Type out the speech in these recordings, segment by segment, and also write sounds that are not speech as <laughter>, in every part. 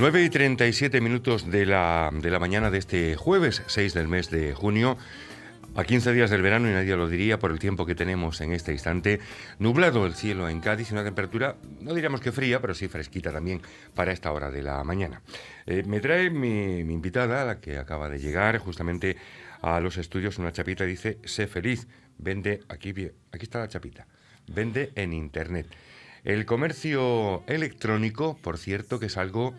9 y 37 minutos de la, de la mañana de este jueves 6 del mes de junio. A 15 días del verano, y nadie lo diría por el tiempo que tenemos en este instante, nublado el cielo en Cádiz y una temperatura, no diríamos que fría, pero sí fresquita también para esta hora de la mañana. Eh, me trae mi, invitada, la que acaba de llegar justamente a los estudios, una chapita, dice, sé feliz, vende, aquí, aquí está la chapita, vende en Internet. El comercio electrónico, por cierto, que es algo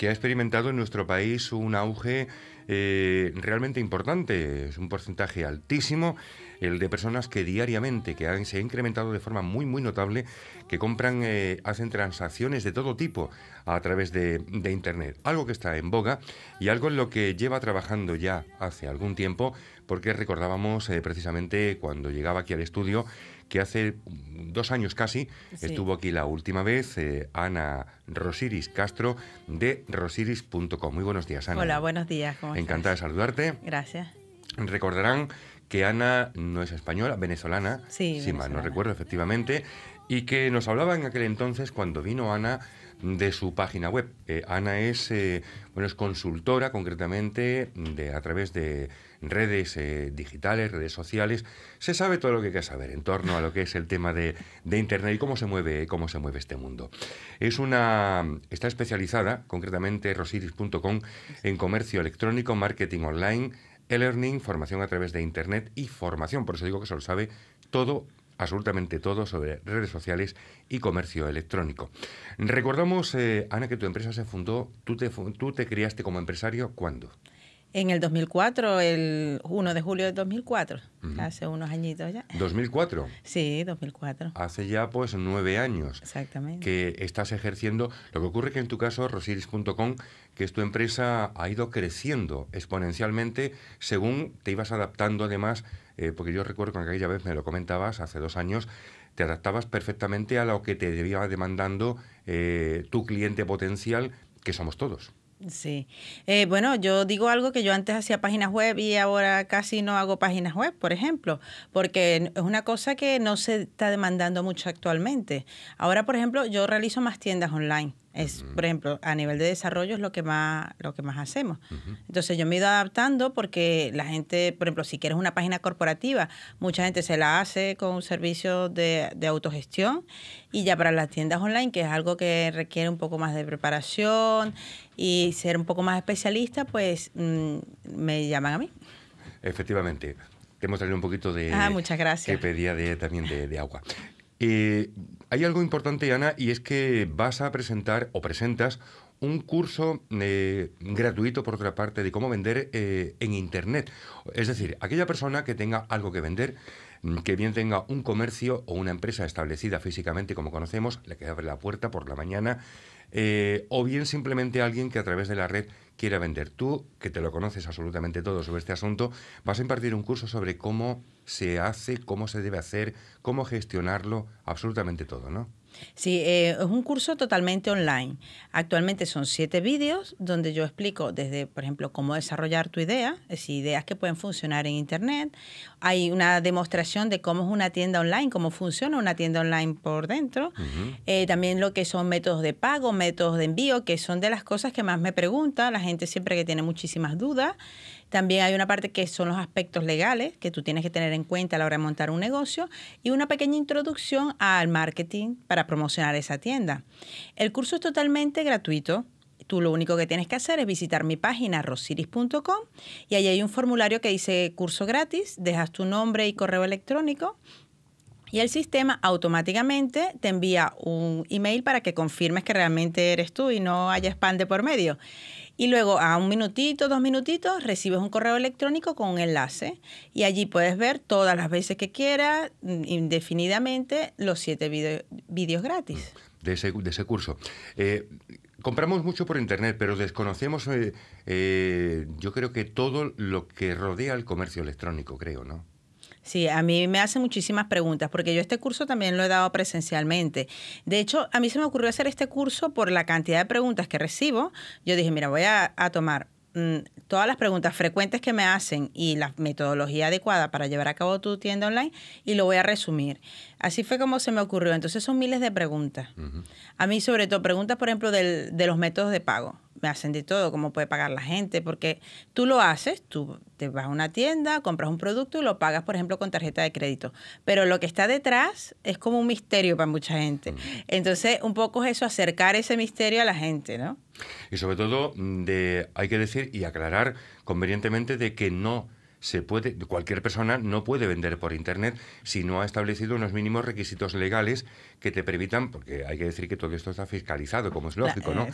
que ha experimentado en nuestro país un auge eh, realmente importante, es un porcentaje altísimo el de personas que diariamente, que han, se ha incrementado de forma muy, muy notable, que compran, eh, hacen transacciones de todo tipo a través de, Internet. Algo que está en boga y algo en lo que lleva trabajando ya hace algún tiempo, porque recordábamos eh, precisamente cuando llegaba aquí al estudio que hace mm, dos años casi estuvo aquí la última vez, eh, Ana Rosiris Castro de rosiris.com. Muy buenos días, Ana. Hola, buenos días. ¿cómo Encantada de saludarte. Gracias. Recordarán que Ana no es española, venezolana, sí, sí no recuerdo, efectivamente, y que nos hablaba en aquel entonces, cuando vino Ana, de su página web. Eh, Ana es, eh, bueno, es consultora concretamente de, a través de redes eh, digitales, redes sociales. Se sabe todo lo que hay que saber en torno a lo que es el tema de, Internet y cómo se, mueve, cómo se mueve este mundo. Es una, está especializada, concretamente rosiris.com, en comercio electrónico, marketing online, e-learning, formación a través de Internet y formación. Por eso digo que se lo sabe todo absolutamente todo sobre redes sociales y comercio electrónico. Recordamos, eh, Ana, que tu empresa se fundó, tú te, tú criaste como empresario, ¿cuándo? En el 2004, el 1 de julio de 2004, hace unos añitos ya. ¿2004? Sí, 2004. Hace ya pues nueve años. Que estás ejerciendo. Lo que ocurre que en tu caso, rosiris.com, que es tu empresa, ha ido creciendo exponencialmente según te ibas adaptando además eh, porque yo recuerdo que aquella vez me lo comentabas, hace dos años, te adaptabas perfectamente a lo que te debía demandando eh, tu cliente potencial, que somos todos. Sí. Eh, bueno, yo digo algo que yo antes hacía páginas web y ahora casi no hago páginas web, por ejemplo, porque es una cosa que no se está demandando mucho actualmente. Ahora, por ejemplo, yo realizo más tiendas online. Es, por ejemplo, a nivel de desarrollo es lo que más, lo que más hacemos. Entonces yo me he ido adaptando porque la gente, por ejemplo, si quieres una página corporativa, mucha gente se la hace con un servicio de, autogestión y ya para las tiendas online, que es algo que requiere un poco más de preparación y ser un poco más especialista, pues mm, me llaman a mí. Efectivamente. Te hemos traído un poquito de... Ah, muchas gracias. Que pedía también de, agua. Eh, hay algo importante, Ana, y es que vas a presentar o presentas un curso eh, gratuito, por otra parte, de cómo vender eh, en Internet. Es decir, aquella persona que tenga algo que vender, mm, que bien tenga un comercio o una empresa establecida físicamente, como conocemos, la que abre la puerta por la mañana, eh, o bien simplemente alguien que a través de la red Quiere vender. Tú, que te lo conoces absolutamente todo sobre este asunto, vas a impartir un curso sobre cómo se hace, cómo se debe hacer, cómo gestionarlo, absolutamente todo, ¿no? Sí, eh, es un curso totalmente online. Actualmente son siete vídeos donde yo explico desde, por ejemplo, cómo desarrollar tu idea, es decir, ideas que pueden funcionar en Internet. Hay una demostración de cómo es una tienda online, cómo funciona una tienda online por dentro. Eh, también lo que son métodos de pago, métodos de envío, que son de las cosas que más me pregunta la gente siempre que tiene muchísimas dudas. También hay una parte que son los aspectos legales que tú tienes que tener en cuenta a la hora de montar un negocio y una pequeña introducción al marketing para promocionar esa tienda. El curso es totalmente gratuito. Tú lo único que tienes que hacer es visitar mi página rosiris.com y ahí hay un formulario que dice curso gratis, dejas tu nombre y correo electrónico y el sistema automáticamente te envía un email para que confirmes que realmente eres tú y no haya spam de por medio. Y luego a un minutito, dos minutitos, recibes un correo electrónico con un enlace y allí puedes ver todas las veces que quieras, mm, indefinidamente, los siete vídeos gratis. De ese, curso. Eh, compramos mucho por Internet, pero desconocemos, eh, eh, yo creo que todo lo que rodea el comercio electrónico, creo, ¿no? Sí, a mí me hacen muchísimas preguntas porque yo este curso también lo he dado presencialmente. De hecho, a mí se me ocurrió hacer este curso por la cantidad de preguntas que recibo. Yo dije, mira, voy a, a tomar Mm, todas las preguntas frecuentes que me hacen y la metodología adecuada para llevar a cabo tu tienda online y lo voy a resumir. Así fue como se me ocurrió. Entonces son miles de preguntas. A mí sobre todo preguntas, por ejemplo, de los métodos de pago. Me hacen de todo, cómo puede pagar la gente, porque tú lo haces, tú te vas a una tienda, compras un producto y lo pagas, por ejemplo, con tarjeta de crédito. Pero lo que está detrás es como un misterio para mucha gente. Entonces, un poco es eso, acercar ese misterio a la gente, ¿no? Y sobre todo, mm, de, hay que decir y aclarar convenientemente de que no se puede, cualquier persona no puede vender por internet si no ha establecido unos mínimos requisitos legales que te permitan, porque hay que decir que todo esto está fiscalizado, como es lógico, ¿no?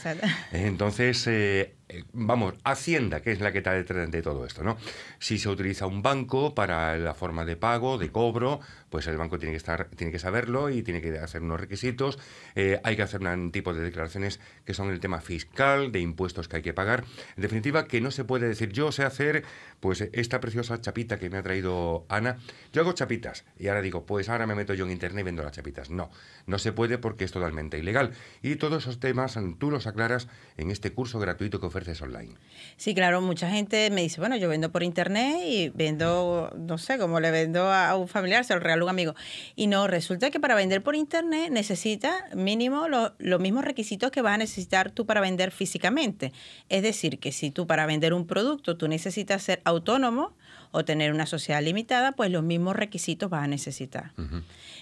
Entonces, eh, eh, vamos, Hacienda, que es la que está detrás de todo esto, ¿no? Si se utiliza un banco para la forma de pago, de cobro, pues el banco tiene que estar, tiene que saberlo y tiene que hacer unos requisitos. Eh, hay que hacer un tipo de declaraciones que son el tema fiscal, de impuestos que hay que pagar. En definitiva, que no se puede decir yo sé hacer, pues esta preciosa chapita que me ha traído Ana. Yo hago chapitas y ahora digo, pues ahora me meto yo en internet y vendo las chapitas. No, no se puede porque es totalmente ilegal. Y todos esos temas tú los aclaras en este curso gratuito que online. Sí, claro, mucha gente me dice, bueno, yo vendo por internet y vendo, no sé, como le vendo a, un familiar, se lo regalo un amigo. Y no, resulta que para vender por internet necesita mínimo los mismos requisitos que vas a necesitar tú para vender físicamente. Es decir, que si tú para vender un producto tú necesitas ser autónomo, o tener una sociedad limitada, pues los mismos requisitos vas a necesitar.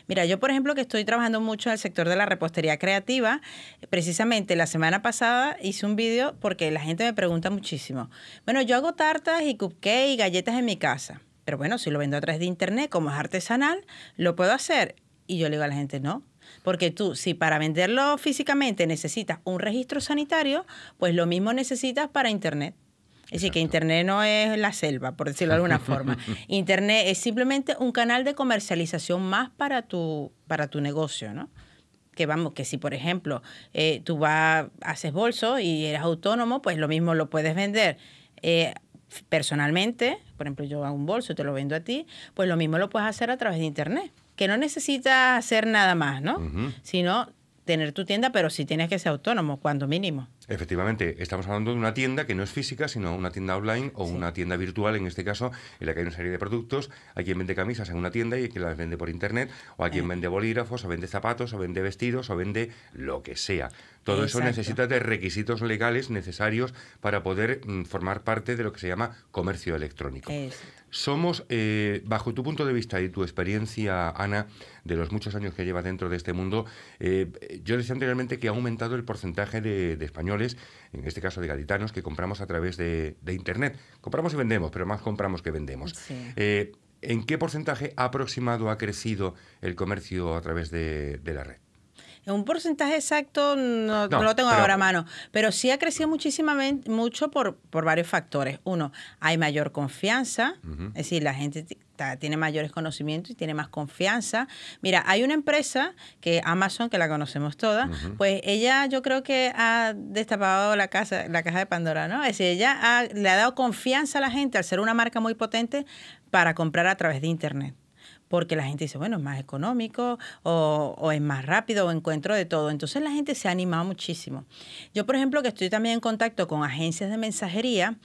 Mira, yo por ejemplo que estoy trabajando mucho en el sector de la repostería creativa, precisamente la semana pasada hice un vídeo porque la gente me pregunta muchísimo, bueno, yo hago tartas y cupcakes y galletas en mi casa, pero bueno, si lo vendo a través de internet, como es artesanal, lo puedo hacer. Y yo le digo a la gente, no, porque tú, si para venderlo físicamente necesitas un registro sanitario, pues lo mismo necesitas para Internet. Es decir, que Internet no es la selva, por decirlo de alguna forma. <laughs> Internet es simplemente un canal de comercialización más para tu, para tu negocio, ¿no? que vamos, que si por ejemplo eh, tú vas, haces bolso y eres autónomo, pues lo mismo lo puedes vender eh, personalmente, por ejemplo yo hago un bolso y te lo vendo a ti, pues lo mismo lo puedes hacer a través de internet, que no necesitas hacer nada más, ¿no? Sino tener tu tienda, pero si tienes que ser autónomo, cuando mínimo. Efectivamente, estamos hablando de una tienda que no es física, sino una tienda online o una tienda virtual, en este caso, en la que hay una serie de productos. Hay quien vende camisas en una tienda y hay quien las vende por internet, o hay quien vende bolígrafos, o vende zapatos, o vende vestidos, o vende lo que sea. Todo eso necesita de requisitos legales necesarios para poder mm, formar parte de lo que se llama comercio electrónico. Somos, eh, bajo tu punto de vista y tu experiencia, Ana, de los muchos años que llevas dentro de este mundo, eh, yo decía anteriormente que ha aumentado el porcentaje de, españoles, en este caso de gaditanos, que compramos a través de, Internet. Compramos y vendemos, pero más compramos que vendemos. Eh, ¿En qué porcentaje aproximado ha crecido el comercio a través de la red? Un porcentaje exacto no, lo tengo ahora a mano, pero sí ha crecido muchísimo mucho por, por varios factores. Uno, hay mayor confianza, es decir, la gente tiene mayores conocimientos y tiene más confianza. Mira, hay una empresa que Amazon, que la conocemos todas, pues ella yo creo que ha destapado la casa, la caja de Pandora, ¿no? Es decir, ella le ha dado confianza a la gente al ser una marca muy potente para comprar a través de internet porque la gente dice, bueno, es más económico o, es más rápido o encuentro de todo. Entonces la gente se ha animado muchísimo. Yo, por ejemplo, que estoy también en contacto con agencias de mensajería,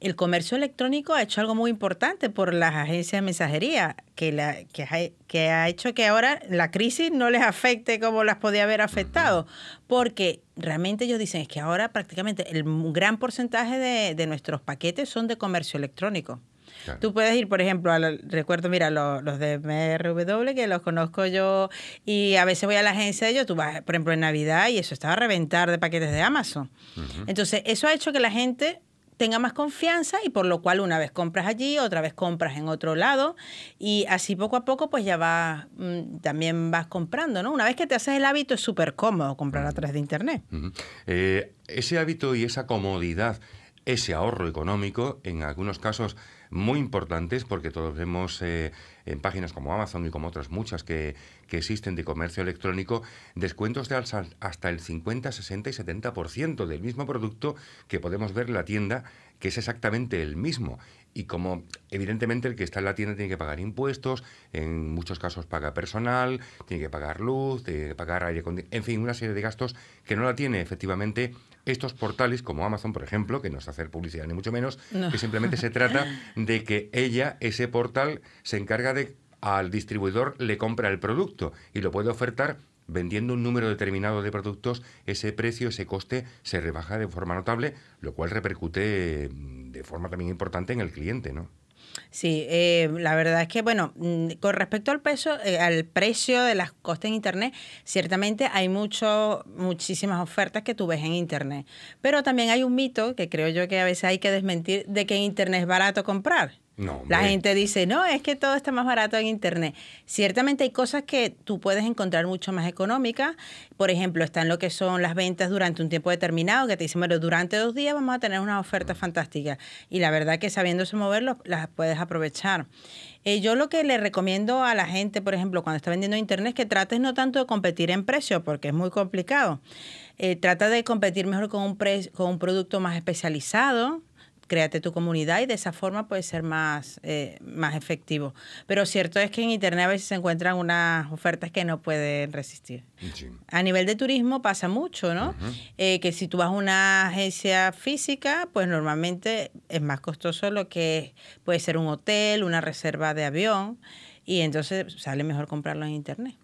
el comercio electrónico ha hecho algo muy importante por las agencias de mensajería, que, que, ha, hecho que ahora la crisis no les afecte como las podía haber afectado, porque realmente ellos dicen es que ahora prácticamente el gran porcentaje de nuestros paquetes son de comercio electrónico. Tú puedes ir, por ejemplo, al recuerdo, mira, los de MRW, que los conozco yo, y a veces voy a la agencia de ellos, tú vas, por ejemplo, en Navidad, y eso estaba a reventar de paquetes de Amazon. Entonces, eso ha hecho que la gente tenga más confianza y por lo cual una vez compras allí, otra vez compras en otro lado y así poco a poco pues ya vas, mm, también vas comprando, ¿no? Una vez que te haces el hábito es súper cómodo comprar a través de Internet. Eh, ese hábito y esa comodidad ese ahorro económico, en algunos casos muy importantes, porque todos vemos eh, en páginas como Amazon y como otras muchas que, que existen de comercio electrónico, descuentos de hasta el 50, 60 y 70% del mismo producto que podemos ver en la tienda, que es exactamente el mismo y como evidentemente el que está en la tienda tiene que pagar impuestos, en muchos casos paga personal, tiene que pagar luz, tiene que pagar aire en fin, una serie de gastos que no la tiene efectivamente estos portales como Amazon, por ejemplo, que no es hacer publicidad ni mucho menos, que simplemente se trata de que ella, ese portal, se encarga de al distribuidor le compra el producto y lo puede ofertar vendiendo un número determinado de productos, ese precio, ese coste se rebaja de forma notable, lo cual repercute mm, de forma también importante en el cliente, ¿no? Sí, eh, la verdad es que, bueno, mm, con respecto al peso, eh, al precio de las costes en Internet, ciertamente hay mucho, muchísimas ofertas que tú ves en Internet. Pero también hay un mito que creo yo que a veces hay que desmentir de que en Internet es barato comprar. No, la gente dice, no, es que todo está más barato en Internet. Ciertamente hay cosas que tú puedes encontrar mucho más económicas. Por ejemplo, están lo que son las ventas durante un tiempo determinado, que te dicen, bueno, durante dos días vamos a tener una oferta mm. fantástica. Y la verdad que sabiéndose mover, las puedes aprovechar. Eh, yo lo que le recomiendo a la gente, por ejemplo, cuando está vendiendo Internet, es que trates no tanto de competir en precio, porque es muy complicado. Eh, trata de competir mejor con un, con un producto más especializado créate tu comunidad y de esa forma puede ser más, eh, más efectivo. Pero cierto es que en Internet a veces se encuentran unas ofertas que no pueden resistir. A nivel de turismo pasa mucho, ¿no? Eh, que si tú vas a una agencia física, pues normalmente es más costoso lo que puede ser un hotel, una reserva de avión y entonces sale mejor comprarlo en Internet.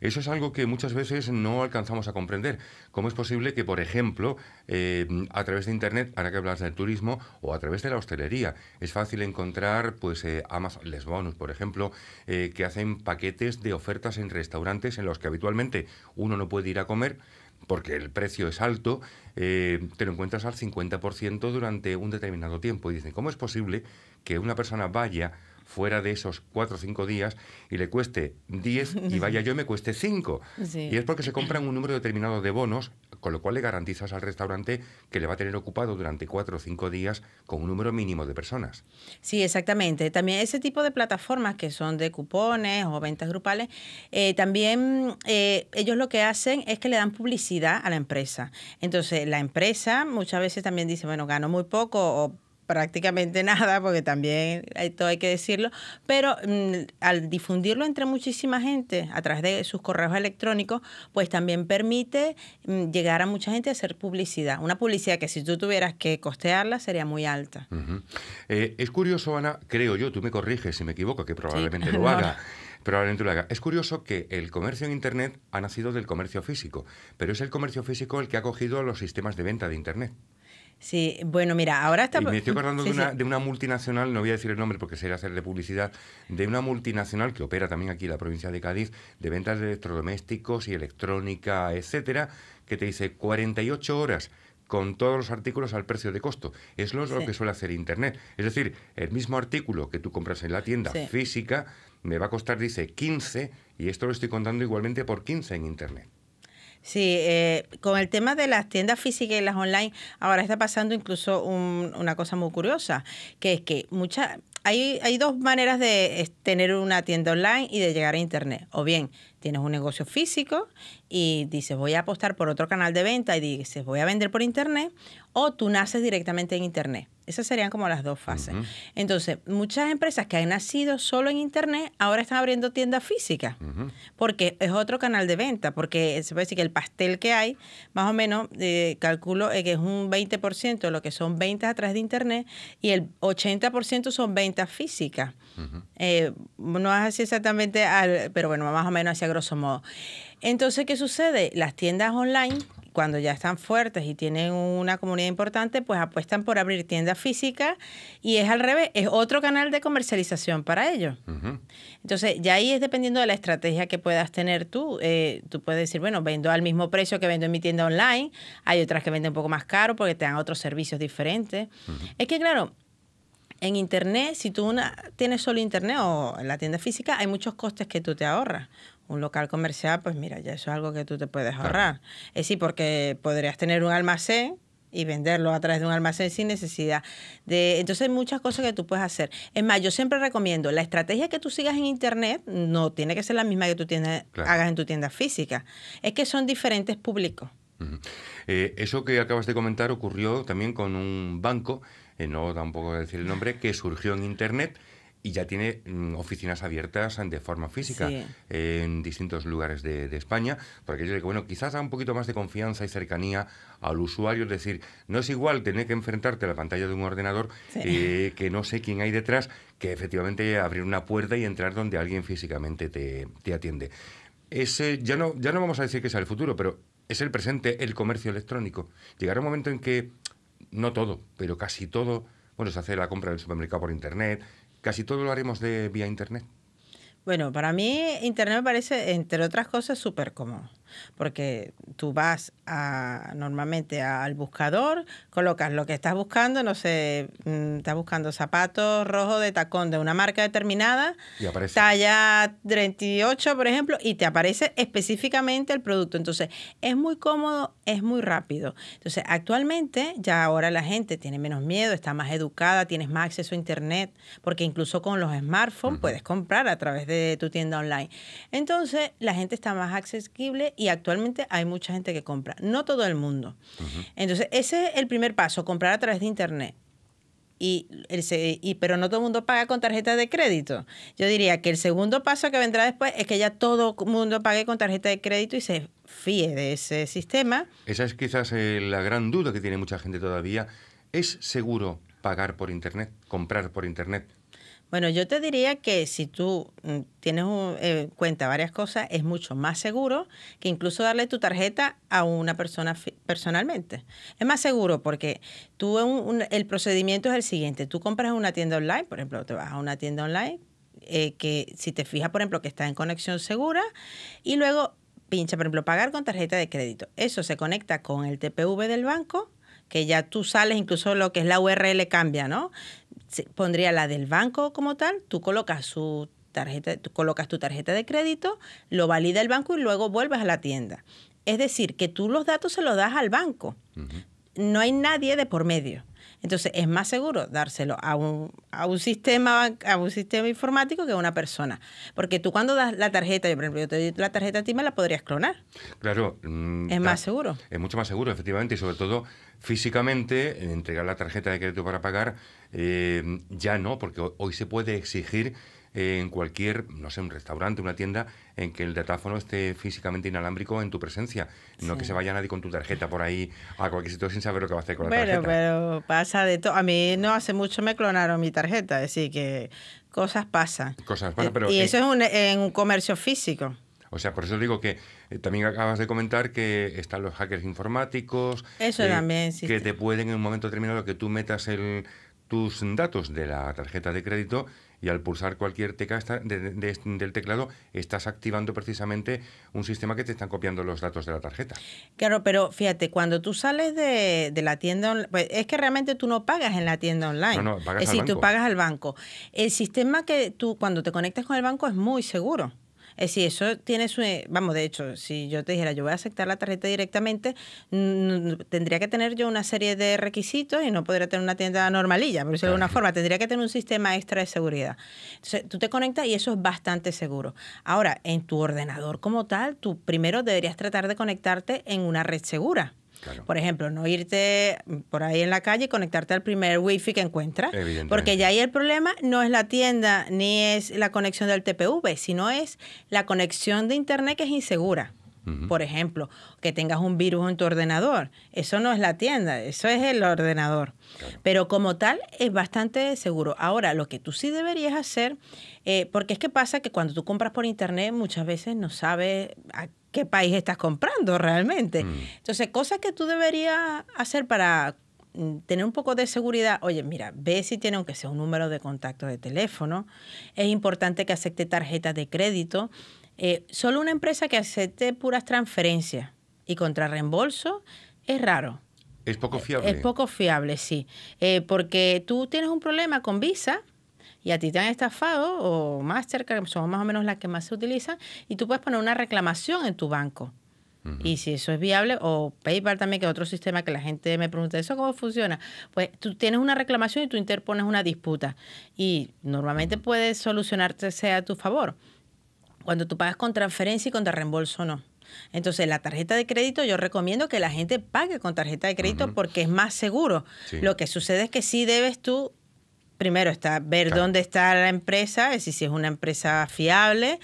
Eso es algo que muchas veces no alcanzamos a comprender. ¿Cómo es posible que, por ejemplo, eh, a través de Internet, ahora que hablas del turismo, o a través de la hostelería, es fácil encontrar pues eh, Amazon Les por ejemplo, eh, que hacen paquetes de ofertas en restaurantes en los que habitualmente uno no puede ir a comer, porque el precio es alto, te lo encuentras al 50% durante un determinado tiempo. Y dicen, ¿cómo es posible que una persona vaya fuera de esos cuatro o cinco días y le cueste 10 y vaya yo me cueste 5. <laughs> Y es porque se compran un número determinado de bonos, con lo cual le garantizas al restaurante que le va a tener ocupado durante cuatro o cinco días con un número mínimo de personas. Sí, exactamente. También ese tipo de plataformas que son de cupones o ventas grupales, eh, también eh, ellos lo que hacen es que le dan publicidad a la empresa. Entonces, la empresa muchas veces también dice, bueno, gano muy poco o prácticamente <laughs> nada, porque también esto hay que decirlo, pero mm, al difundirlo entre muchísima gente a través de sus correos electrónicos, pues también permite mm, llegar a mucha gente a hacer publicidad. Una publicidad que si tú tuvieras que costearla sería muy alta. Eh, es curioso, Ana, creo yo, tú me corriges si me equivoco, que probablemente <laughs> lo haga. Probablemente lo haga. Es curioso que el comercio en Internet ha nacido del comercio físico, pero es el comercio físico el que ha cogido los sistemas de venta de Internet. Sí, bueno, mira, ahora estamos Y me estoy acordando de, una, de, una, multinacional, no voy a decir el nombre porque sería hacerle publicidad, de una multinacional que opera también aquí en la provincia de Cádiz, de ventas de electrodomésticos y electrónica, etcétera, que te dice 48 horas con todos los artículos al precio de costo. Es lo, lo que suele hacer Internet. Es decir, el mismo artículo que tú compras en la tienda física me va a costar, dice, 15, y esto lo estoy contando igualmente por 15 en Internet. Sí, eh, con el tema de las tiendas físicas y las online, ahora está pasando incluso una cosa muy curiosa, que es que muchas hay, hay dos maneras de tener una tienda online y de llegar a Internet. O bien tienes un negocio físico y dices voy a apostar por otro canal de venta y dices voy a vender por internet o tú naces directamente en internet. Esas serían como las dos fases. Entonces, muchas empresas que han nacido solo en internet ahora están abriendo tiendas físicas porque es otro canal de venta, porque se puede decir que el pastel que hay, más o menos, eh, calculo eh, que es un 20% de lo que son ventas a través de internet y el 80% son ventas físicas. Eh, no es así exactamente, al, pero bueno, más o menos hacia grosso modo. Entonces, ¿qué sucede? Las tiendas online cuando ya están fuertes y tienen una comunidad importante, pues apuestan por abrir tiendas físicas y es al revés, es otro canal de comercialización para ellos. Entonces, ya ahí es dependiendo de la estrategia que puedas tener tú. Eh, tú puedes decir, bueno, vendo al mismo precio que vendo en mi tienda online, hay otras que venden un poco más caro porque te dan otros servicios diferentes. Es que, claro, en Internet, si tú una, tienes solo Internet o en la tienda física, hay muchos costes que tú te ahorras un local comercial, pues mira, ya eso es algo que tú te puedes ahorrar. Es sí, porque podrías tener un almacén y venderlo a través de un almacén sin necesidad de entonces hay muchas cosas que tú puedes hacer es más yo siempre recomiendo la estrategia que tú sigas en internet no tiene que ser la misma que tú tienes, hagas en tu tienda física es que son diferentes públicos eh, eso que acabas de comentar ocurrió también con un banco eh, no tampoco a decir el nombre que surgió en internet y ya tiene mm, oficinas abiertas de forma física en distintos lugares de, España, porque yo digo, bueno, quizás da un poquito más de confianza y cercanía al usuario, es decir, no es igual tener que enfrentarte a la pantalla de un ordenador eh, que no sé quién hay detrás, que efectivamente abrir una puerta y entrar donde alguien físicamente te, te atiende. Ese, eh, ya, no, ya no vamos a decir que sea el futuro, pero es el presente, el comercio electrónico. Llegará un momento en que, no todo, pero casi todo, bueno, se hace la compra del supermercado por Internet, Casi todo lo haremos de vía Internet. Bueno, para mí Internet me parece, entre otras cosas, súper cómodo porque tú vas a, normalmente al buscador, colocas lo que estás buscando, no sé, mm, estás buscando zapatos rojos de tacón de una marca determinada, talla 38, por ejemplo, y te aparece específicamente el producto. Entonces, es muy cómodo, es muy rápido. Entonces, actualmente ya ahora la gente tiene menos miedo, está más educada, tienes más acceso a Internet, porque incluso con los smartphones puedes comprar a través de tu tienda online. Entonces, la gente está más accesible y actualmente hay mucha gente que compra, no todo el mundo. Entonces, ese es el primer paso, comprar a través de Internet. Y, pero no todo el mundo paga con tarjeta de crédito. Yo diría que el segundo paso que vendrá después es que ya todo el mundo pague con tarjeta de crédito y se fíe de ese sistema. Esa es quizás eh, la gran duda que tiene mucha gente todavía. ¿Es seguro pagar por Internet, comprar por Internet? Bueno, yo te diría que si tú mm, tienes en eh, cuenta varias cosas, es mucho más seguro que incluso darle tu tarjeta a una persona personalmente. Es más seguro porque tú el procedimiento es el siguiente. Tú compras una tienda online, por ejemplo, te vas a una tienda online, eh, que si te fijas, por ejemplo, que está en conexión segura, y luego pincha, por ejemplo, pagar con tarjeta de crédito. Eso se conecta con el TPV del banco que ya tú sales, incluso lo que es la URL cambia, ¿no? pondría la del banco como tal, tú colocas su tarjeta, colocas tu tarjeta de crédito, lo valida el banco y luego vuelves a la tienda. Es decir, que tú los datos se los das al banco. No hay nadie de por medio. Entonces, es más seguro dárselo a un, sistema, a un sistema informático que a una persona. Porque tú cuando das la tarjeta, yo por ejemplo, yo te doy la tarjeta a ti, me la podrías clonar. Claro. Mm, es más seguro. Es mucho más seguro, efectivamente, y sobre todo físicamente, entregar la tarjeta de crédito para pagar, eh, ya no, porque hoy se puede exigir en cualquier, no sé, un restaurante, una tienda, en que el datáfono esté físicamente inalámbrico en tu presencia. No que se vaya nadie con tu tarjeta por ahí a cualquier sitio sin saber lo que va a hacer con la tarjeta. Pero pasa de todo. A mí no hace mucho me clonaron mi tarjeta, así que cosas pasan. Cosas pasan, pero... Y eso es un, en un comercio físico. O sea, por eso digo que eh, también acabas de comentar que están los hackers informáticos. Eso eh, también, sí. Que te pueden en un momento determinado que tú metas tus datos de la tarjeta de crédito y al pulsar cualquier tecla de, del teclado estás activando precisamente un sistema que te están copiando los datos de la tarjeta. Claro, pero fíjate, cuando tú sales de, la tienda pues es que realmente tú no pagas en la tienda online. No, no, pagas es decir, tú pagas al banco. El sistema que tú cuando te conectas con el banco es muy seguro. Es eso tiene su... Eh, vamos, de hecho, si yo te dijera yo voy a aceptar la tarjeta directamente, tendría que tener yo una serie de requisitos y no podría tener una tienda normalilla, por decirlo de alguna forma. Tendría que tener un sistema extra de seguridad. Entonces, tú te conectas y eso es bastante seguro. Ahora, en tu ordenador como tal, tú primero deberías tratar de conectarte en una red segura. Por ejemplo, no irte por ahí en la calle y conectarte al primer wifi que encuentras. Porque ya ahí el problema no es la tienda ni es la conexión del TPV, sino es la conexión de internet que es insegura. Por ejemplo, que tengas un virus en tu ordenador. Eso no es la tienda, eso es el ordenador. Pero como tal es bastante seguro. Ahora, lo que tú sí deberías hacer, eh, porque es que pasa que cuando tú compras por internet muchas veces no sabes a qué país estás comprando realmente. Mm. Entonces, cosas que tú deberías hacer para mm, tener un poco de seguridad, oye, mira, ve si tiene aunque sea un número de contacto de teléfono. Es importante que acepte tarjetas de crédito. Eh, solo una empresa que acepte puras transferencias y contra reembolso es raro. Es poco eh, fiable. Es, poco fiable, sí. Eh, porque tú tienes un problema con Visa y a ti te han estafado o Mastercard, que son más o menos las que más se utilizan, y tú puedes poner una reclamación en tu banco. Y si eso es viable, o PayPal también, que es otro sistema que la gente me pregunta, ¿eso cómo funciona? Pues tú tienes una reclamación y tú interpones una disputa y normalmente puede puedes solucionarte sea a tu favor. Cuando tú pagas con transferencia y con reembolso, no. Entonces, la tarjeta de crédito yo recomiendo que la gente pague con tarjeta de crédito porque es más seguro. Lo que sucede es que sí debes tú primero está ver dónde está la empresa, es decir, si es una empresa fiable.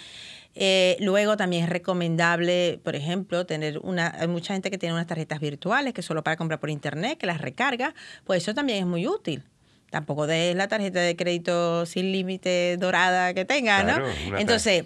Eh, luego también es recomendable, por ejemplo, tener una, hay mucha gente que tiene unas tarjetas virtuales que solo para comprar por internet, que las recarga, pues eso también es muy útil tampoco de la tarjeta de crédito sin límite dorada que tenga, ¿no? Entonces,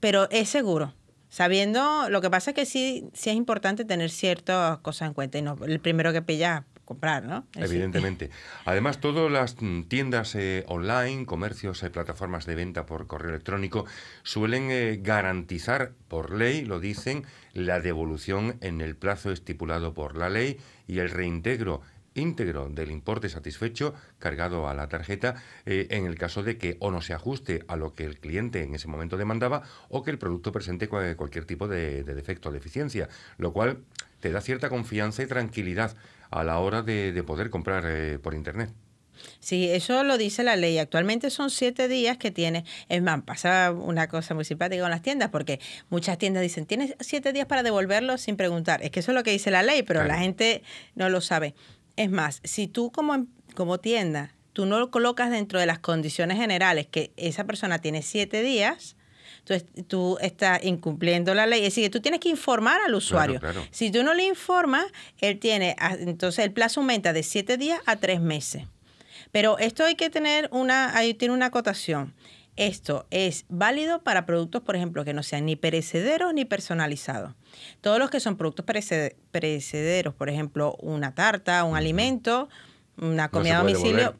pero es seguro. Sabiendo, lo que pasa es que sí, sí es importante tener ciertas cosas en cuenta. Y el primero que pilla comprar, ¿no? Evidentemente. Además, todas las tiendas eh, online, comercios, y eh, plataformas de venta por correo electrónico suelen eh, garantizar por ley, lo dicen, la devolución en el plazo estipulado por la ley y el reintegro íntegro del importe satisfecho cargado a la tarjeta en el caso de que o no se ajuste a lo que el cliente en ese momento demandaba o que el producto presente cualquier tipo de, de defecto o deficiencia, lo cual te da cierta confianza y tranquilidad a la hora de, poder comprar eh, por Internet. Sí, eso lo dice la ley. Actualmente son siete días que tiene... Es más, pasa una cosa muy simpática con las tiendas, porque muchas tiendas dicen, tienes siete días para devolverlo sin preguntar. Es que eso es lo que dice la ley, pero la gente no lo sabe. Es más, si tú como, como tienda, tú no lo colocas dentro de las condiciones generales que esa persona tiene siete días, tú, tú estás incumpliendo la ley. Es decir, tú tienes que informar al usuario. Si tú no le informas, él tiene, ah, entonces el plazo aumenta de siete días a tres meses. Pero esto hay que tener una, ahí tiene una acotación. Esto es válido para productos, por ejemplo, que no sean ni perecederos ni personalizados. Todos los que son productos perecederos, por ejemplo, una tarta, un alimento, una comida a domicilio,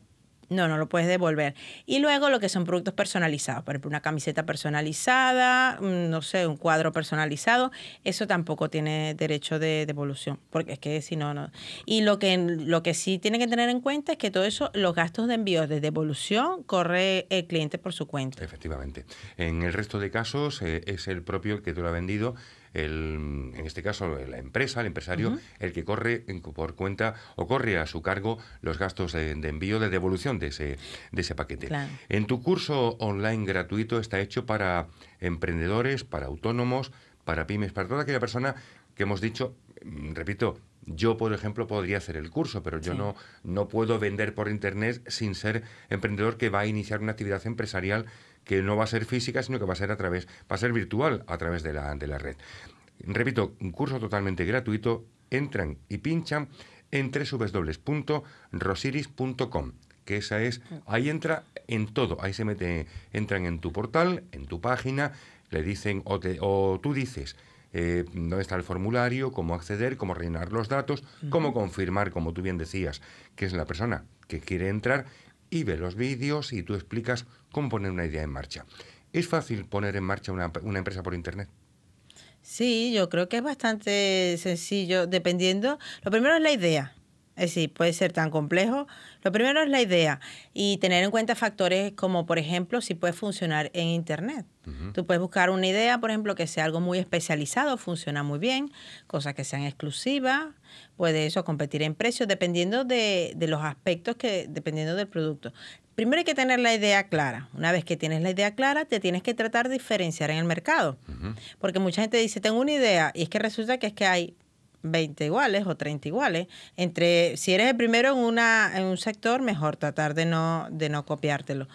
no, no lo puedes devolver. Y luego lo que son productos personalizados, por ejemplo, una camiseta personalizada, mm, no sé, un cuadro personalizado, eso tampoco tiene derecho de devolución, porque es que si no, no. Y lo que, lo que sí tiene que tener en cuenta es que todo eso, los gastos de envío, de devolución, corre el cliente por su cuenta. Efectivamente. En el resto de casos eh, es el propio el que te lo ha vendido en este caso la empresa, el empresario, el que corre por cuenta o corre a su cargo los gastos de, envío, de devolución de ese, de ese paquete. En tu curso online gratuito está hecho para emprendedores, para autónomos, para pymes, para toda aquella persona que hemos dicho, mm, repito, yo, por ejemplo, podría hacer el curso, pero yo no, no puedo vender por Internet sin ser emprendedor que va a iniciar una actividad empresarial que no va a ser física, sino que va a ser a través, va a ser virtual a través de la, de la red. Repito, un curso totalmente gratuito, entran y pinchan en www.rosiris.com, que esa es, ahí entra en todo, ahí se mete, entran en tu portal, en tu página, le dicen o, tú dices, eh, dónde está el formulario, cómo acceder, cómo rellenar los datos, cómo confirmar, como tú bien decías, que es la persona que quiere entrar y ve los vídeos y tú explicas cómo poner una idea en marcha. ¿Es fácil poner en marcha una, una empresa por Internet? Sí, yo creo que es bastante sencillo, dependiendo. Lo primero es la idea. Es decir, puede ser tan complejo. Lo primero es la idea y tener en cuenta factores como, por ejemplo, si puede funcionar en Internet. Tú puedes buscar una idea, por ejemplo, que sea algo muy especializado, funciona muy bien, cosas que sean exclusivas, puede eso competir en precios, dependiendo de, los aspectos, que dependiendo del producto. Primero hay que tener la idea clara. Una vez que tienes la idea clara, te tienes que tratar de diferenciar en el mercado. Porque mucha gente dice, tengo una idea, y es que resulta que es que hay 20 iguales o 30 iguales. Entre, si eres el primero en, una, en un sector, mejor tratar de no, de no copiártelo.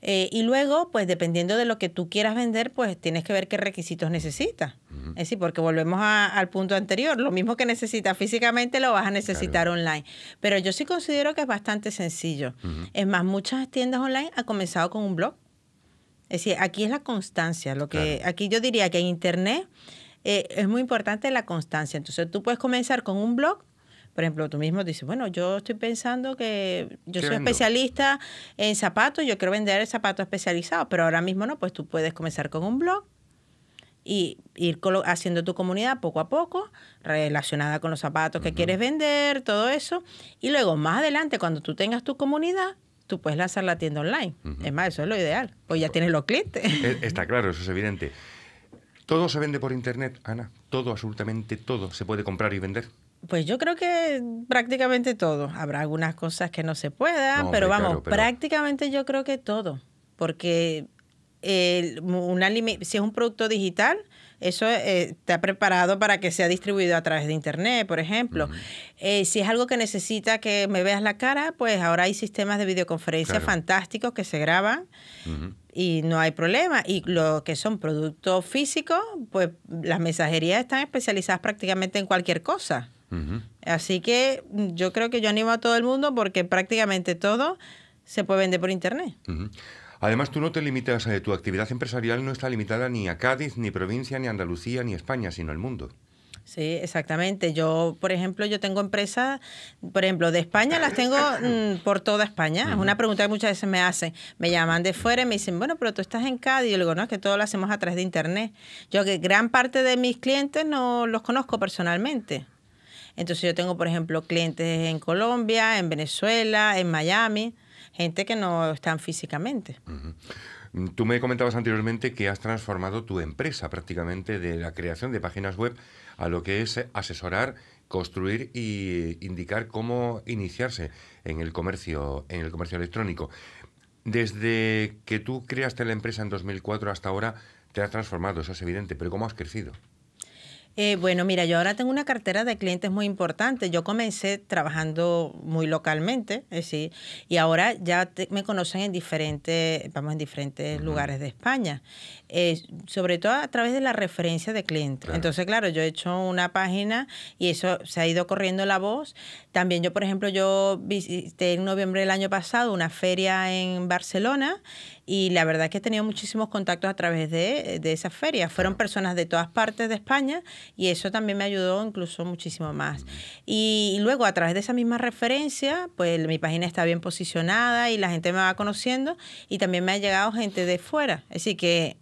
Eh, y luego, pues dependiendo de lo que tú quieras vender, pues tienes que ver qué requisitos necesitas. Es decir, porque volvemos al punto anterior, lo mismo que necesitas físicamente lo vas a necesitar online. Pero yo sí considero que es bastante sencillo. Es más, muchas tiendas online han comenzado con un blog. Es decir, aquí es la constancia. Lo que aquí yo diría que en internet eh, es muy importante la constancia. Entonces tú puedes comenzar con un blog. Por ejemplo, tú mismo dices, bueno, yo estoy pensando que yo soy especialista en zapatos, yo quiero vender zapatos especializados, pero ahora mismo no, pues tú puedes comenzar con un blog, y ir haciendo tu comunidad poco a poco, relacionada con los zapatos que quieres vender, todo eso. Y luego, más adelante, cuando tú tengas tu comunidad, tú puedes lanzar la tienda online. Es más, eso es lo ideal. Pues ya tienes los clientes. E, está claro, eso es evidente. Todo se vende por Internet, Ana. Todo, absolutamente todo, se puede comprar y vender. Pues yo creo que prácticamente todo. Habrá algunas cosas que no se puedan, pero vamos, prácticamente yo creo que todo. Porque si es un producto digital, eso eh, está preparado para que sea distribuido a través de Internet, por ejemplo. Eh, si es algo que necesita que me veas la cara, pues ahora hay sistemas de videoconferencia fantásticos que se graban y no hay problema. Y lo que son productos físicos, pues las mensajerías están especializadas prácticamente en cualquier cosa. Así que mm, yo creo que yo animo a todo el mundo porque prácticamente todo se puede vender por Internet. Además, tú no te limitas, de eh, tu actividad empresarial no está limitada ni a Cádiz, ni provincia, ni Andalucía, ni España, sino al mundo. Sí, exactamente. Yo, por ejemplo, yo tengo empresas, por ejemplo, de España las tengo mm, por toda España. Es una pregunta que muchas veces me hacen. Me llaman de fuera y me dicen, bueno, pero tú estás en Cádiz. Yo digo, no, es que todo lo hacemos a través de Internet. Yo que gran parte de mis clientes no los conozco personalmente. Entonces yo tengo, por ejemplo, clientes en Colombia, en Venezuela, en Miami, gente que no están físicamente. Tú me comentabas anteriormente que has transformado tu empresa prácticamente de la creación de páginas web a lo que es asesorar, construir y indicar cómo iniciarse en el comercio, en el comercio electrónico. Desde que tú creaste la empresa en 2004 hasta ahora, te has transformado, eso es evidente, pero ¿cómo has crecido? Eh, bueno, mira, yo ahora tengo una cartera de clientes muy importante. Yo comencé trabajando muy localmente, es decir, y ahora ya me conocen en diferentes, en diferentes lugares de España, eh, sobre todo a través de la referencia de clientes. Entonces, claro, yo he hecho una página y eso se ha ido corriendo la voz. También yo, por ejemplo, yo visité en noviembre del año pasado una feria en Barcelona y la verdad es que he tenido muchísimos contactos a través de, de esa feria. Fueron personas de todas partes de España y eso también me ayudó incluso muchísimo más. Y, luego a través de esa misma referencia, pues mi página está bien posicionada y la gente me va conociendo y también me ha llegado gente de fuera. Así que...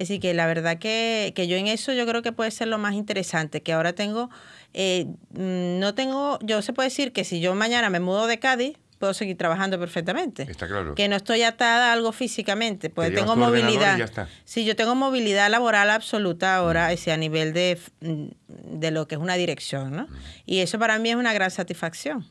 Así que la verdad que, que yo en eso yo creo que puede ser lo más interesante, que ahora tengo, eh, mm, no tengo, yo se puede decir que si yo mañana me mudo de Cádiz, puedo seguir trabajando perfectamente. Está claro. Que no estoy atada a algo físicamente, pues tengo movilidad. Sí, yo tengo movilidad laboral absoluta ahora, mm. ese, a nivel de, mm, de, lo que es una dirección, ¿no? Mm. Y eso para mí es una gran satisfacción.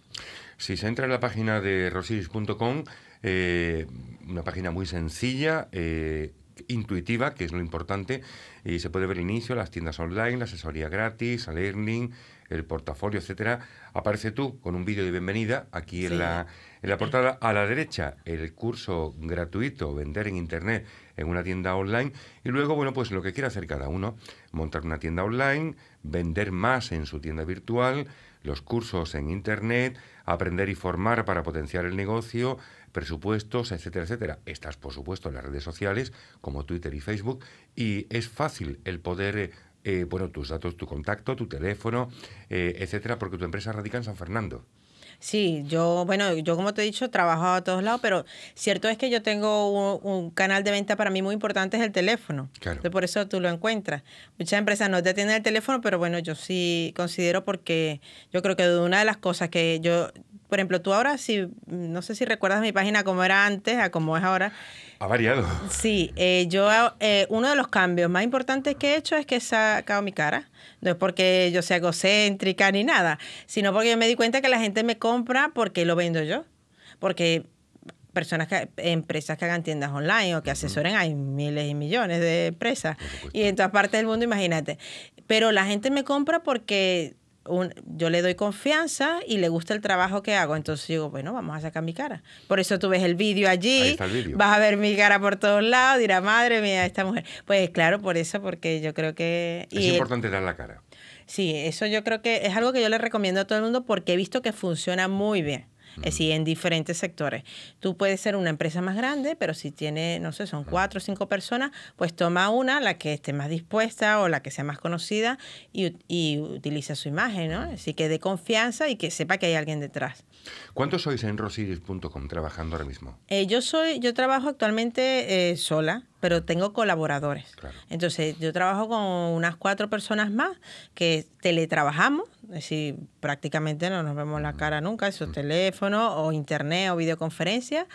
Si se entra en la página de rosis.com, eh, una página muy sencilla, eh, intuitiva, que es lo importante, y se puede ver el inicio, las tiendas online, la asesoría gratis, learning, el portafolio, etcétera, aparece tú con un vídeo de bienvenida aquí en, la, en la portada. A la derecha, el curso gratuito, vender en Internet en una tienda online. Y luego, bueno, pues lo que quiere hacer cada uno, montar una tienda online, vender más en su tienda virtual, los cursos en Internet, aprender y formar para potenciar el negocio, presupuestos, etcétera, etcétera. Estás, por supuesto, en las redes sociales como Twitter y Facebook y es fácil el poder eh, eh, bueno, tus datos, tu contacto, tu teléfono, eh, etcétera, porque tu empresa radica en San Fernando. Sí, yo, bueno, yo como te he dicho, trabajo a todos lados, pero cierto es que yo tengo un, canal de venta para mí muy importante, es el teléfono. Claro. Entonces, por eso tú lo encuentras. Muchas empresas no te atienden el teléfono, pero bueno, yo sí considero porque yo creo que una de las cosas que yo por ejemplo, tú ahora, si, no sé si recuerdas mi página como era antes, a cómo es ahora. Ha variado. Sí, eh, yo, eh, uno de los cambios más importantes que he hecho es que he sacado mi cara. No es porque yo sea egocéntrica ni nada, sino porque yo me di cuenta que la gente me compra porque lo vendo yo. Porque personas que, empresas que hagan tiendas online o que asesoren, hay miles y millones de empresas. Y en todas partes del mundo, imagínate. Pero la gente me compra porque yo le doy confianza y le gusta el trabajo que hago. Entonces digo, bueno, vamos a sacar mi cara. Por eso tú ves el vídeo allí, vas a ver mi cara por todos lados, dirá, madre mía, esta mujer. Pues claro, por eso, porque yo creo que... Es importante dar la cara. Sí, eso yo creo que es algo que yo le recomiendo a todo el mundo porque he visto que funciona muy bien es decir, en diferentes sectores. Tú puedes ser una empresa más grande, pero si tiene, no sé, son cuatro o cinco personas, pues toma una, la que esté más dispuesta o la que sea más conocida y, utiliza su imagen, ¿no? Así que dé confianza y que sepa que hay alguien detrás. ¿Cuántos sois en rosiris.com trabajando ahora mismo? Eh, yo soy, yo trabajo actualmente eh, sola pero tengo colaboradores. Entonces, yo trabajo con unas cuatro personas más que teletrabajamos, es decir, prácticamente no nos vemos la cara nunca, esos teléfonos o internet o videoconferencia,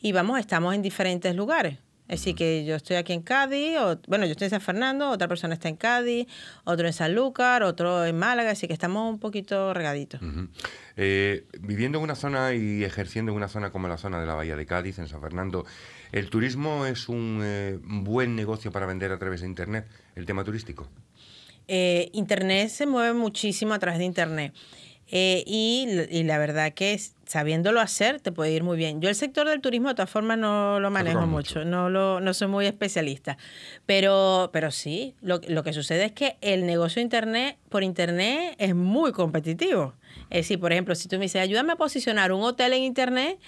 y vamos, estamos en diferentes lugares. Es decir, que yo estoy aquí en Cádiz, o, bueno, yo estoy en San Fernando, otra persona está en Cádiz, otro en Sanlúcar, otro en Málaga, así que estamos un poquito regaditos. Eh, viviendo en una zona y ejerciendo en una zona como la zona de la Bahía de Cádiz, en San Fernando, ¿el turismo es un eh, buen negocio para vender a través de Internet, el tema turístico? Eh, internet se mueve muchísimo a través de Internet. Eh, y, la verdad que sabiéndolo hacer te puede ir muy bien. Yo el sector del turismo de todas formas no lo manejo mucho, No, no soy muy especialista, pero, pero sí, lo, que sucede es que el negocio internet, por internet es muy competitivo. Es decir, por ejemplo, si tú me dices, ayúdame a posicionar un hotel en internet,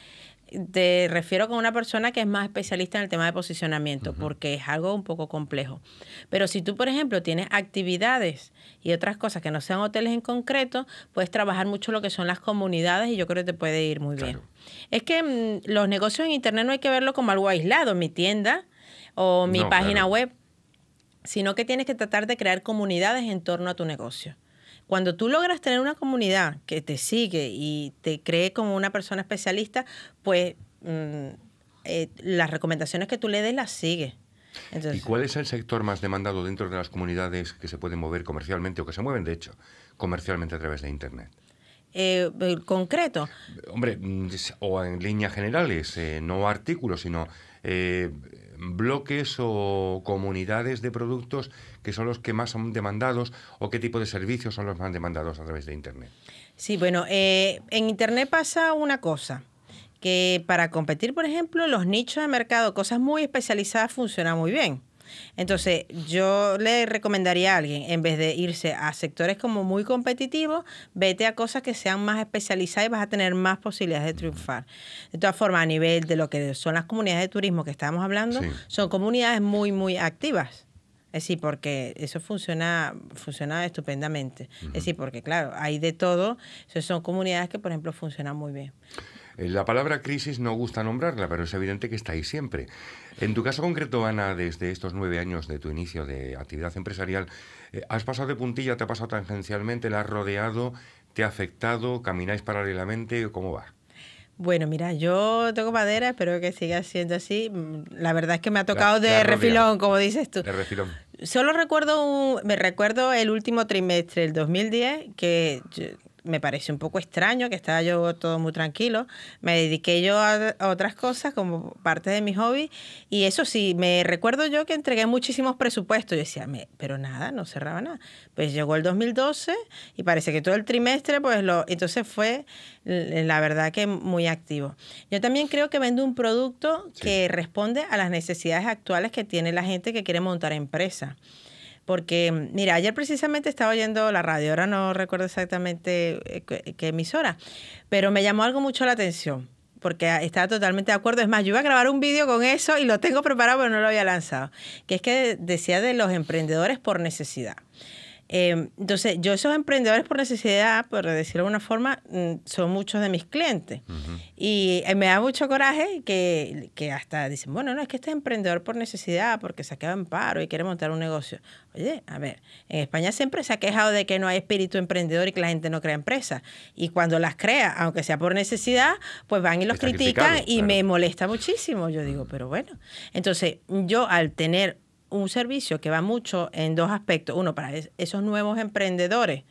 te refiero con una persona que es más especialista en el tema de posicionamiento, porque es algo un poco complejo. Pero si tú, por ejemplo, tienes actividades y otras cosas que no sean hoteles en concreto, puedes trabajar mucho lo que son las comunidades y yo creo que te puede ir muy bien. Es que mm, los negocios en Internet no hay que verlo como algo aislado, mi tienda o mi página web, sino que tienes que tratar de crear comunidades en torno a tu negocio. Cuando tú logras tener una comunidad que te sigue y te cree como una persona especialista, pues mm, eh, las recomendaciones que tú le des las sigue. Entonces, ¿Y cuál es el sector más demandado dentro de las comunidades que se pueden mover comercialmente o que se mueven, de hecho, comercialmente a través de Internet? Eh, eh, concreto. Hombre, mm, o en líneas generales, no artículos, sino bloques o comunidades de productos que son los que más son demandados o qué tipo de servicios son los más demandados a través de Internet. Sí, bueno, eh, en Internet pasa una cosa que para competir, por ejemplo, los nichos de mercado, cosas muy especializadas funcionan muy bien. Entonces, yo le recomendaría a alguien, en vez de irse a sectores como muy competitivos, vete a cosas que sean más especializadas y vas a tener más posibilidades de triunfar. De todas formas, a nivel de lo que son las comunidades de turismo que estamos hablando, son comunidades muy, muy activas. Es decir, porque eso funciona, funciona estupendamente. Es decir, porque claro, hay de todo. son comunidades que, por ejemplo, funcionan muy bien. Eh, la palabra crisis no gusta nombrarla, pero es evidente que está ahí siempre. En tu caso concreto, Ana, desde estos nueve años de tu inicio de actividad empresarial, eh, has pasado de puntilla, te ha pasado tangencialmente, la has rodeado, te ha afectado, camináis paralelamente, ¿cómo va? Bueno, mira, yo tengo madera, espero que siga siendo así. Mm, la verdad es que me ha tocado de refilón, como dices tú. De refilón. Solo recuerdo, me recuerdo el último trimestre, el 2010, que me parece un poco extraño, que estaba yo todo muy tranquilo. Me dediqué yo a, otras cosas como parte de mi hobby. Y eso sí, me recuerdo yo que entregué muchísimos presupuestos. Yo decía, pero nada, no cerraba nada. Pues llegó el 2012 y parece que todo el trimestre, pues lo... Entonces fue, la verdad que muy activo. Yo también creo que vendo un producto que responde a las necesidades actuales que tiene la gente que quiere montar empresa porque, mm, mira, ayer precisamente estaba oyendo la radio, ahora no recuerdo exactamente eh, qué, emisora, pero me llamó algo mucho la atención porque ah, estaba totalmente de acuerdo. Es más, yo iba a grabar un vídeo con eso y lo tengo preparado, pero no lo había lanzado. Que es que decía de los emprendedores por necesidad. Em, entonces, yo esos emprendedores por necesidad, por decirlo de alguna forma, mm, son muchos de mis clientes. Y eh, me da mucho coraje que, hasta dicen, bueno, no, es que este es emprendedor por necesidad, porque se ha quedado en paro y quiere montar un negocio. Oye, a ver, en España siempre se ha quejado de que no hay espíritu emprendedor y que la gente no crea empresas. Y cuando las crea, aunque sea por necesidad, pues van y los critican y me molesta muchísimo. Yo digo, pero bueno. Entonces, yo al tener un servicio que va mucho en dos aspectos. Uno, para esos nuevos emprendedores,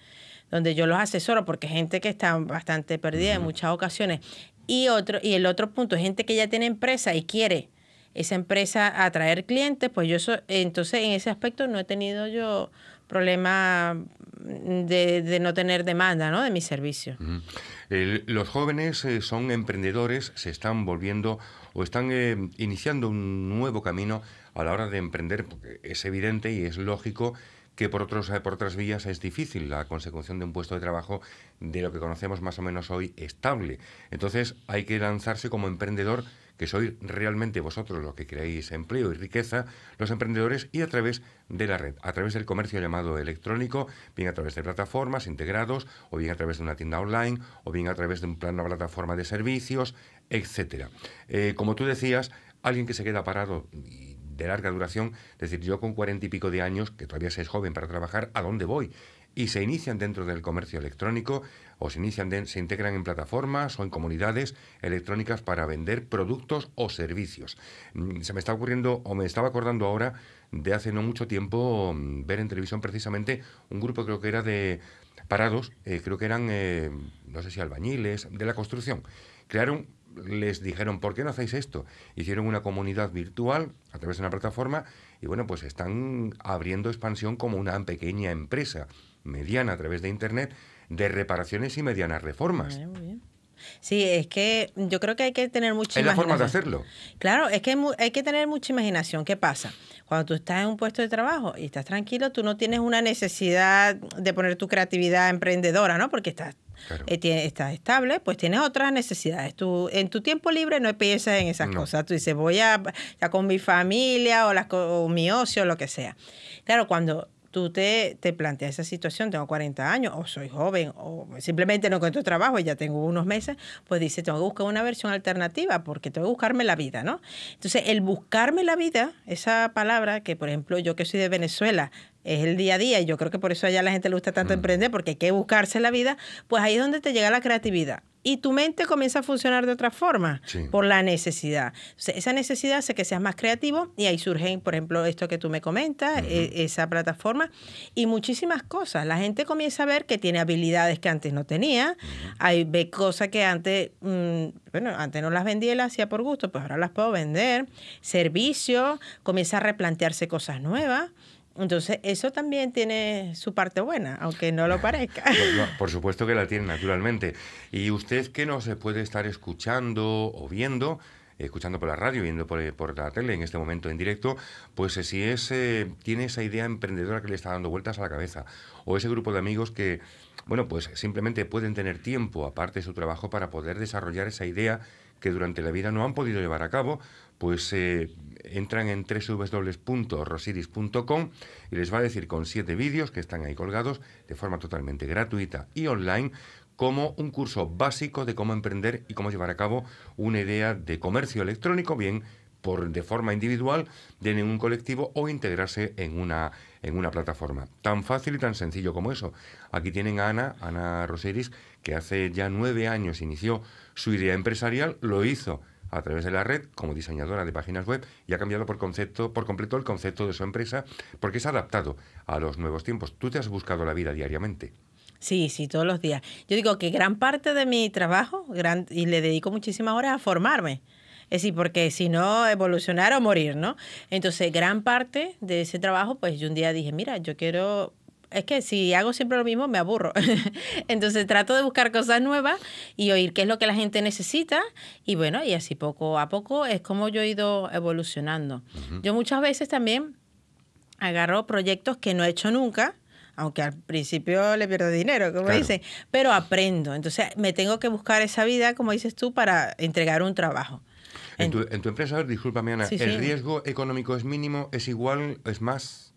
donde yo los asesoro, porque gente que está bastante perdida en muchas ocasiones. Y, otro, y el otro punto, gente que ya tiene empresa y quiere esa empresa atraer clientes, pues yo entonces en ese aspecto no he tenido yo problema de, no tener demanda ¿no? de mi servicio los jóvenes eh, son emprendedores, se están volviendo o están eh, iniciando un nuevo camino a la hora de emprender, porque es evidente y es lógico que por, eh, por otras vías es difícil la consecución de un puesto de trabajo de lo que conocemos más o menos hoy estable. Entonces hay que lanzarse como emprendedor que sois realmente vosotros los que creéis empleo y riqueza, los emprendedores, y a través de la red, a través del comercio llamado electrónico, bien a través de plataformas integrados, o bien a través de una tienda online, o bien a través de un plan, una plataforma de servicios, etcétera. Eh, como tú decías, alguien que se queda parado de larga duración, es decir, yo con cuarenta y pico de años, que todavía sois joven para trabajar, ¿a dónde voy? y se inician dentro del comercio electrónico, o se, inician se integran en plataformas o en comunidades electrónicas para vender productos o servicios. Mm, se me está ocurriendo o me estaba acordando ahora de hace no mucho tiempo mm, ver en televisión precisamente un grupo creo que era de parados, eh, creo que eran, eh, no sé si albañiles, de la construcción. Crearon les dijeron, ¿por qué no hacéis esto? Hicieron una comunidad virtual a través de una plataforma y bueno, pues están abriendo expansión como una pequeña empresa mediana a través de Internet de reparaciones y medianas reformas. Sí, es que yo creo que hay que tener mucha imaginación. la forma de hacerlo. Claro, es que hay que tener mucha imaginación. ¿Qué pasa? Cuando tú estás en un puesto de trabajo y estás tranquilo, tú no tienes una necesidad de poner tu creatividad emprendedora, ¿no? Porque estás eh, estable, pues tienes otras necesidades. Tú, en tu tiempo libre no piensas en esas cosas. Tú dices, voy a, con mi familia o, las, o mi ocio, lo que sea. Claro, cuando tú te, te, planteas esa situación, tengo 40 años, o soy joven, o simplemente no encuentro trabajo, y ya tengo unos meses, pues dice, tengo que buscar una versión alternativa porque tengo que buscarme la vida, ¿no? Entonces, el buscarme la vida, esa palabra que, por ejemplo, yo que soy de Venezuela, es el día a día, y yo creo que por eso allá la gente le gusta tanto mm. emprender, porque hay que buscarse la vida, pues ahí es donde te llega la creatividad y tu mente comienza a funcionar de otra forma por la necesidad. esa necesidad hace que seas más creativo y ahí surgen, por ejemplo, esto que tú me comentas, e, esa plataforma y muchísimas cosas. La gente comienza a ver que tiene habilidades que antes no tenía, hay, ve cosas que antes, mm, bueno, antes no las vendía y las hacía por gusto, pues ahora las puedo vender, servicio, comienza a replantearse cosas nuevas. Entonces, eso también tiene su parte buena, aunque no lo <laughs> parezca. por supuesto que la tiene, naturalmente. Y usted que no se puede estar escuchando o viendo, escuchando por la radio, viendo por, la tele en este momento en directo, pues eh, si es, tiene esa idea emprendedora que le está dando vueltas a la cabeza, o ese grupo de amigos que bueno, pues simplemente pueden tener tiempo, aparte de su trabajo, para poder desarrollar esa idea que durante la vida no han podido llevar a cabo, pues eh, entran en www.rosiris.com y les va a decir con siete vídeos que están ahí colgados de forma totalmente gratuita y online como un curso básico de cómo emprender y cómo llevar a cabo una idea de comercio electrónico, bien por, de forma individual de ningún colectivo o integrarse en una, en una plataforma. Tan fácil y tan sencillo como eso. Aquí tienen a Ana, Ana Roseris, que hace ya nueve años inició su idea empresarial, lo hizo a través de la red como diseñadora de páginas web y ha cambiado por, concepto, por completo el concepto de su empresa porque se ha adaptado a los nuevos tiempos. Tú te has buscado la vida diariamente. Sí, sí, todos los días. Yo digo que gran parte de mi trabajo, gran, y le dedico muchísimas horas a formarme. Es decir, porque si no, evolucionar o morir, ¿no? Entonces, gran parte de ese trabajo, pues yo un día dije, mira, yo quiero es que si hago siempre lo mismo me aburro. <laughs> Entonces trato de buscar cosas nuevas y oír qué es lo que la gente necesita y bueno, y así poco a poco es como yo he ido evolucionando. Yo muchas veces también agarro proyectos que no he hecho nunca. Aunque al principio le pierdo dinero, como pero aprendo. Entonces me tengo que buscar esa vida, como dices tú, para entregar un trabajo. En, tu, en tu, empresa, discúlpame Ana, ¿el riesgo económico es mínimo, es igual, es más?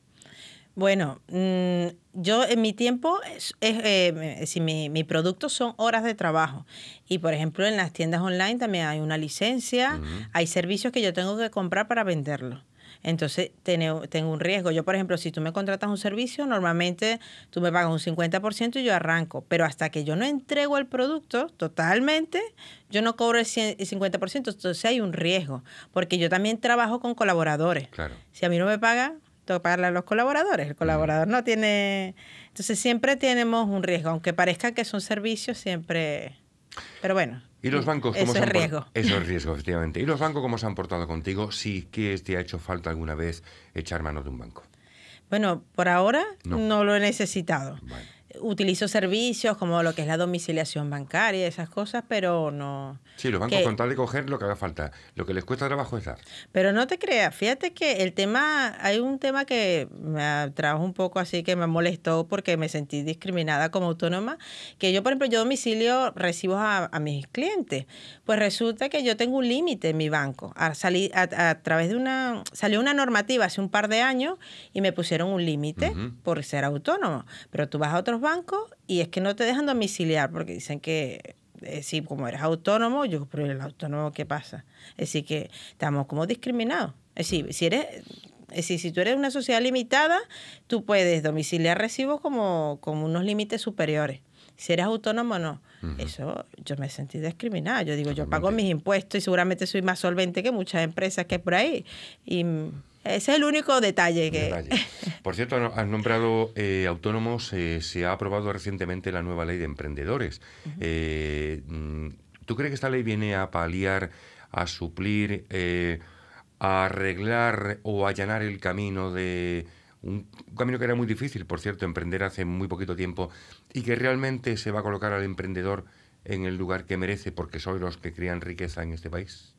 Bueno, mm, yo en mi tiempo, es, eh, mi, son horas de trabajo. Y por ejemplo, en las tiendas online también hay una licencia, hay servicios que yo tengo que comprar para venderlo. Entonces tengo, un riesgo. Yo, por ejemplo, si tú me contratas un servicio, normalmente tú me pagas un 50% y yo arranco. Pero hasta que yo no entrego el producto totalmente, yo no cobro el 50%. Entonces hay un riesgo. Porque yo también trabajo con colaboradores. Si a mí no me paga, tengo que pagarle a los colaboradores. El colaborador no tiene... Entonces siempre tenemos un riesgo. Aunque parezca que son servicios, siempre... Pero bueno. ¿Y los bancos cómo se han efectivamente. ¿Y los bancos cómo se han portado contigo? Si que te ha hecho falta alguna vez echar mano de un banco. Bueno, por ahora no, lo he necesitado utilizo servicios como lo que es la domiciliación bancaria, esas cosas, pero no. Sí, los bancos contar tal de coger lo que haga falta. Lo que les cuesta trabajo es dar. Pero no te creas, fíjate que el tema, hay un tema que me atrajo un poco así que me molestó porque me sentí discriminada como autónoma, que yo, por ejemplo, yo domicilio recibo a, mis clientes. Pues resulta que yo tengo un límite en mi banco. A, salir, a, través de una. Salió una normativa hace un par de años y me pusieron un límite por ser autónomo. Pero tú vas a otros bancos y es que no te dejan domiciliar porque dicen que eh, si como eres autónomo, yo, pero el autónomo, ¿qué pasa? Es decir, que estamos como discriminados. Es decir, si eres si tú eres una sociedad limitada, tú puedes domiciliar recibos como, con unos límites superiores. Si eres autónomo, no. Eso yo me sentí discriminada. Yo digo, yo pago mis impuestos y seguramente soy más solvente que muchas empresas que por ahí. Y es el único detalle que... Por cierto, has nombrado eh, autónomos, eh, se ha aprobado recientemente la nueva ley de emprendedores. Eh, mm, ¿Tú crees que esta ley viene a paliar, a suplir, a arreglar o allanar el camino de... Un camino que era muy difícil, por cierto, emprender hace muy poquito tiempo y que realmente se va a colocar al emprendedor en el lugar que merece porque son los que crean riqueza en este país?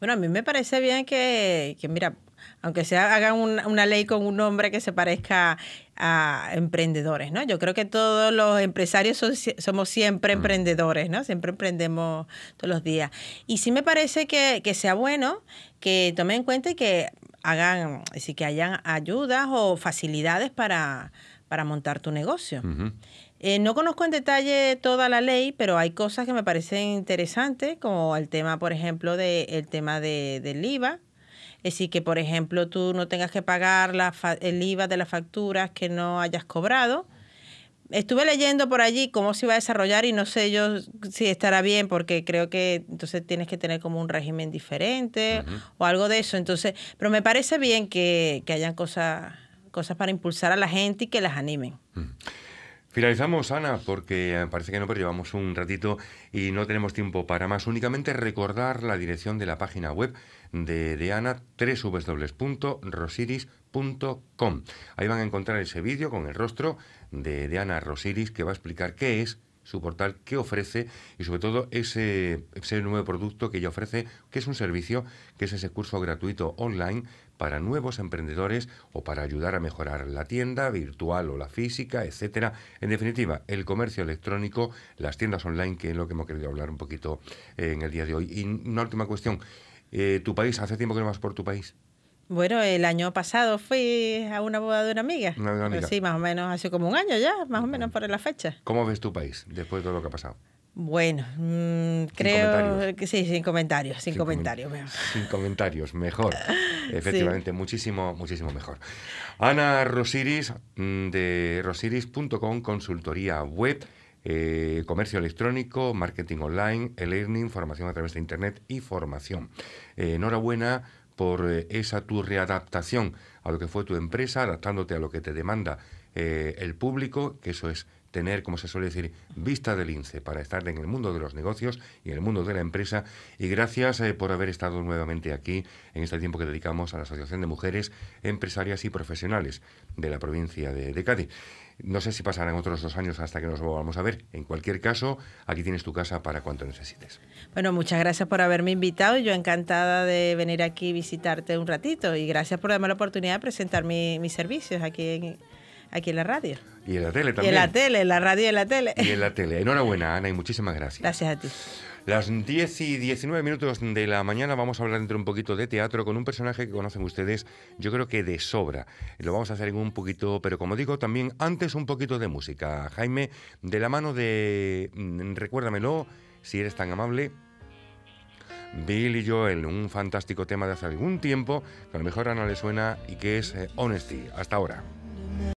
Bueno, a mí me parece bien que, que mira, aunque sea hagan una, ley con un nombre que se parezca a emprendedores, ¿no? Yo creo que todos los empresarios somos siempre mm. emprendedores, ¿no? Siempre emprendemos todos los días. Y sí me parece que, sea bueno que tomen en cuenta que hagan, que hayan ayudas o facilidades para, montar tu negocio. Eh, no conozco en detalle toda la ley, pero hay cosas que me parecen interesantes, como el tema, por ejemplo, de, tema del IVA. Es decir, que, por ejemplo, tú no tengas que pagar el IVA de las facturas que no hayas cobrado. Estuve leyendo por allí cómo se iba a desarrollar y no sé yo si estará bien porque creo que entonces tienes que tener como un régimen diferente o algo de eso. Entonces, pero me parece bien que, hayan cosas, cosas para impulsar a la gente y que las animen. Mm. Finalizamos, Ana, porque eh, parece que no, pero llevamos un ratito y no tenemos tiempo para más. Únicamente recordar la dirección de la página web de, deana Ana, www.rosiris.com. Ahí van a encontrar ese vídeo con el rostro de, Deana Rosiris que va a explicar qué es su portal, qué ofrece y sobre todo ese, ese nuevo producto que ella ofrece, que es un servicio, que es ese curso gratuito online para nuevos emprendedores o para ayudar a mejorar la tienda virtual o la física, etcétera. En definitiva, el comercio electrónico, las tiendas online, que es lo que hemos querido hablar un poquito eh, en el día de hoy. Y una última cuestión. Eh, ¿Tu país? ¿Hace tiempo que no vas por tu país? Bueno, el año pasado fui a una boda de una amiga. sí, más o menos, hace como un año ya, más o menos por la fecha. ¿Cómo ves tu país después de todo lo que ha pasado? Bueno, mm, creo que sí, sin comentarios, sin, comentarios. sin comentarios, mejor. <laughs> Efectivamente, muchísimo, muchísimo mejor. Ana Rosiris mm, de rosiris.com, consultoría web, eh, comercio electrónico, marketing online, e-learning, formación a través de Internet y formación. Eh, enhorabuena por eh, esa tu readaptación a lo que fue tu empresa, adaptándote a lo que te demanda el público, que eso es tener, como se suele decir, vista del lince para estar en el mundo de los negocios y en el mundo de la empresa. Y gracias eh, por haber estado nuevamente aquí en este tiempo que dedicamos a la Asociación de Mujeres Empresarias y Profesionales de la provincia de, Cádiz. No sé si pasarán otros dos años hasta que nos volvamos a ver. En cualquier caso, aquí tienes tu casa para cuanto necesites. Bueno, muchas gracias por haberme invitado. Yo encantada de venir aquí y visitarte un ratito. Y gracias por darme la oportunidad de presentar mis servicios aquí en, Aquí en la radio. Y en la tele también. Y en la tele, en la radio y en la tele. Y en la <laughs> tele. Enhorabuena, Ana, y muchísimas gracias. Gracias a ti. Las 10 y 19 minutos de la mañana vamos a hablar dentro un poquito de teatro con un personaje que conocen ustedes, yo creo que de sobra. Lo vamos a hacer en un poquito, pero como digo, también antes un poquito de música. Jaime, de la mano de, mm, recuérdamelo, si eres tan amable, Bill y Joel, un fantástico tema de hace algún tiempo que a lo mejor a Ana le suena y que es eh, Honesty. Hasta ahora.